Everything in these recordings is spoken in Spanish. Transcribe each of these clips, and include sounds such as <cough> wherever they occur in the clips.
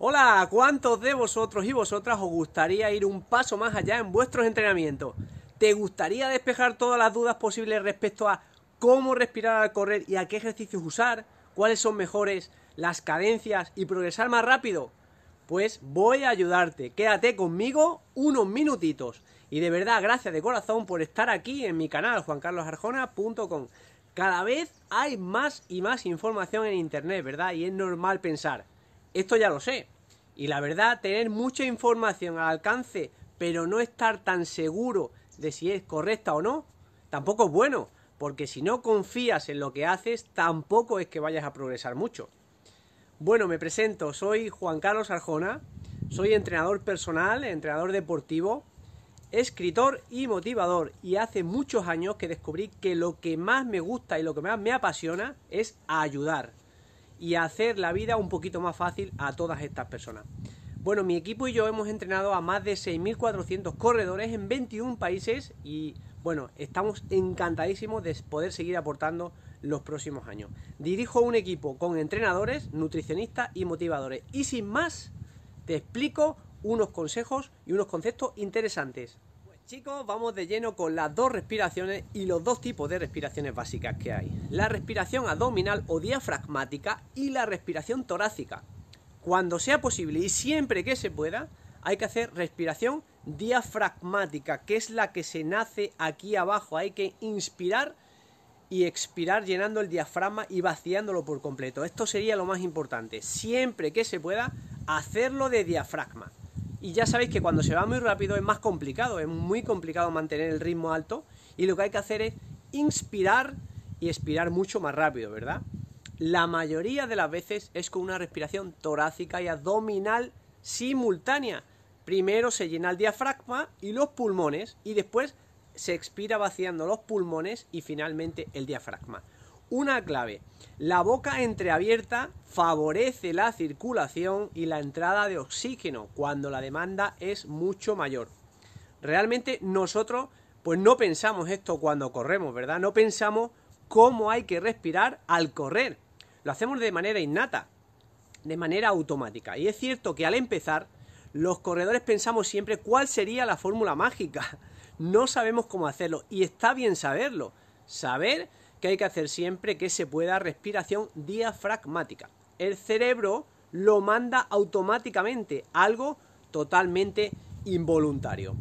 Hola, ¿cuántos de vosotros y vosotras os gustaría ir un paso más allá en vuestros entrenamientos? ¿Te gustaría despejar todas las dudas posibles respecto a cómo respirar al correr y a qué ejercicios usar? ¿Cuáles son mejores? ¿Las cadencias y progresar más rápido? Pues voy a ayudarte. Quédate conmigo unos minutitos. Y de verdad, gracias de corazón por estar aquí en mi canal juancarlosarjona.com. Cada vez hay más y más información en internet, ¿verdad? Y es normal pensar esto ya lo sé. Y la verdad, tener mucha información al alcance, pero no estar tan seguro de si es correcta o no, tampoco es bueno, porque si no confías en lo que haces, tampoco es que vayas a progresar mucho. Bueno, me presento, soy Juan Carlos Arjona, soy entrenador personal, entrenador deportivo, escritor y motivador, y hace muchos años que descubrí que lo que más me gusta y lo que más me apasiona es ayudar y hacer la vida un poquito más fácil a todas estas personas. Bueno, mi equipo y yo hemos entrenado a más de 6.400 corredores en 21 países y bueno, estamos encantadísimos de poder seguir aportando los próximos años. Dirijo un equipo con entrenadores, nutricionistas y motivadores. Y sin más, te explico unos consejos y unos conceptos interesantes Chicos, vamos de lleno con las dos respiraciones y los dos tipos de respiraciones básicas que hay. La respiración abdominal o diafragmática y la respiración torácica. Cuando sea posible y siempre que se pueda, hay que hacer respiración diafragmática, que es la que se nace aquí abajo. Hay que inspirar y expirar llenando el diafragma y vaciándolo por completo. Esto sería lo más importante. Siempre que se pueda, hacerlo de diafragma. Y ya sabéis que cuando se va muy rápido es más complicado, es muy complicado mantener el ritmo alto y lo que hay que hacer es inspirar y expirar mucho más rápido, ¿verdad? La mayoría de las veces es con una respiración torácica y abdominal simultánea. Primero se llena el diafragma y los pulmones y después se expira vaciando los pulmones y finalmente el diafragma. Una clave. La boca entreabierta favorece la circulación y la entrada de oxígeno cuando la demanda es mucho mayor. Realmente nosotros pues no pensamos esto cuando corremos, ¿verdad? No pensamos cómo hay que respirar al correr. Lo hacemos de manera innata, de manera automática. Y es cierto que al empezar, los corredores pensamos siempre cuál sería la fórmula mágica. <laughs> No sabemos cómo hacerlo y está bien saberlo. Saber que hay que hacer siempre que se pueda respiración diafragmática. El cerebro lo manda automáticamente, algo totalmente involuntario.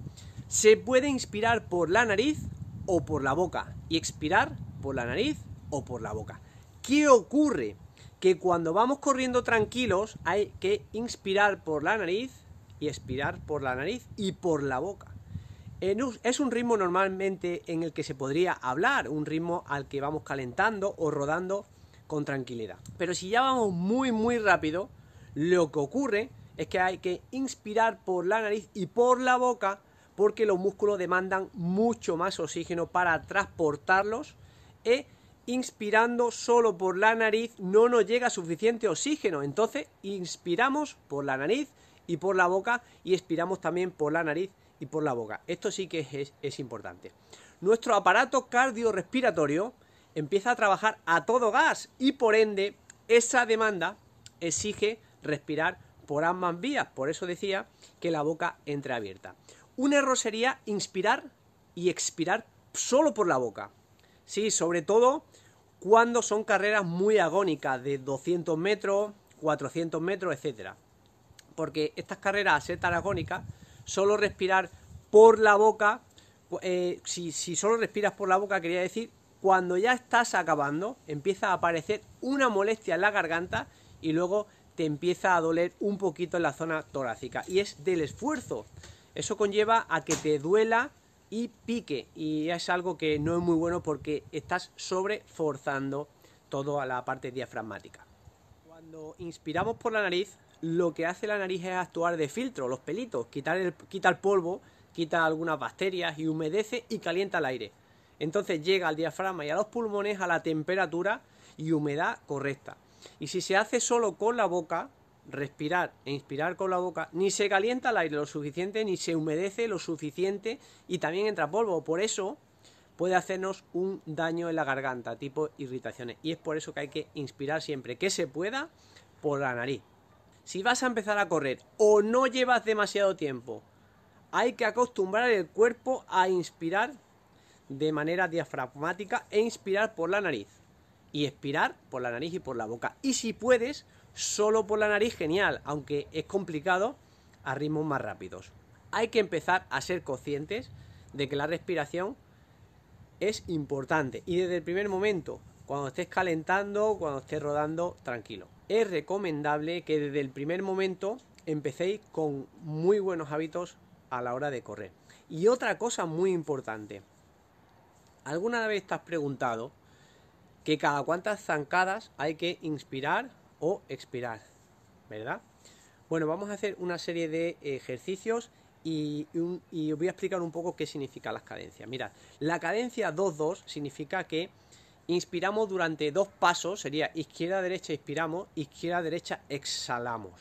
Se puede inspirar por la nariz o por la boca y expirar por la nariz o por la boca. ¿Qué ocurre? Que cuando vamos corriendo tranquilos hay que inspirar por la nariz y expirar por la nariz y por la boca. Es un ritmo normalmente en el que se podría hablar, un ritmo al que vamos calentando o rodando con tranquilidad. Pero si ya vamos muy muy rápido, lo que ocurre es que hay que inspirar por la nariz y por la boca porque los músculos demandan mucho más oxígeno para transportarlos e inspirando solo por la nariz no nos llega suficiente oxígeno. Entonces inspiramos por la nariz y por la boca y expiramos también por la nariz y por la boca. Esto sí que es, importante. Nuestro aparato cardiorrespiratorio empieza a trabajar a todo gas y por ende esa demanda exige respirar por ambas vías. Por eso decía que la boca abierta. Un error sería inspirar y expirar solo por la boca. Sí, sobre todo cuando son carreras muy agónicas de 200 metros, 400 metros, etcétera Porque estas carreras, a tan agónicas, solo respirar por la boca, eh, si, si solo respiras por la boca, quería decir, cuando ya estás acabando, empieza a aparecer una molestia en la garganta y luego te empieza a doler un poquito en la zona torácica. Y es del esfuerzo. Eso conlleva a que te duela y pique. Y es algo que no es muy bueno porque estás sobreforzando toda la parte diafragmática. Cuando inspiramos por la nariz, lo que hace la nariz es actuar de filtro, los pelitos, quitar el, quita el polvo, quita algunas bacterias y humedece y calienta el aire. Entonces llega al diafragma y a los pulmones a la temperatura y humedad correcta. Y si se hace solo con la boca, respirar e inspirar con la boca, ni se calienta el aire lo suficiente, ni se humedece lo suficiente y también entra polvo. Por eso puede hacernos un daño en la garganta, tipo irritaciones. Y es por eso que hay que inspirar siempre que se pueda por la nariz. Si vas a empezar a correr o no llevas demasiado tiempo, hay que acostumbrar el cuerpo a inspirar de manera diafragmática e inspirar por la nariz. Y expirar por la nariz y por la boca. Y si puedes, solo por la nariz, genial, aunque es complicado a ritmos más rápidos. Hay que empezar a ser conscientes de que la respiración es importante. Y desde el primer momento, cuando estés calentando, cuando estés rodando, tranquilo. Es recomendable que desde el primer momento empecéis con muy buenos hábitos a la hora de correr. Y otra cosa muy importante. ¿Alguna vez te has preguntado que cada cuántas zancadas hay que inspirar o expirar? ¿Verdad? Bueno, vamos a hacer una serie de eh, ejercicios y, os voy a explicar un poco qué significa las cadencias. Mirad, la cadencia 2-2 significa que inspiramos durante dos pasos, sería izquierda-derecha inspiramos, izquierda-derecha exhalamos.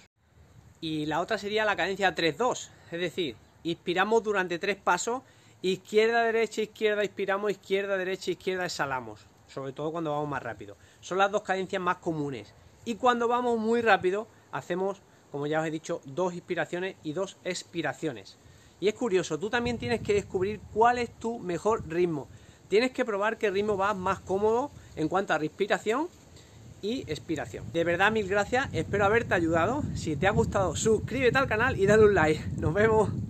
Y la otra sería la cadencia 3-2, es decir, inspiramos durante tres pasos, izquierda-derecha, izquierda inspiramos, izquierda-derecha, izquierda exhalamos, sobre todo cuando vamos más rápido. Son las dos cadencias más comunes. Y cuando vamos muy rápido, hacemos como ya os he dicho, dos inspiraciones y dos expiraciones. Y es curioso, tú también tienes que descubrir cuál es tu mejor ritmo. Tienes que probar qué ritmo va más cómodo en cuanto a respiración y expiración. De verdad, mil gracias, espero haberte ayudado. Si te ha gustado, suscríbete al canal y dale un like. Nos vemos.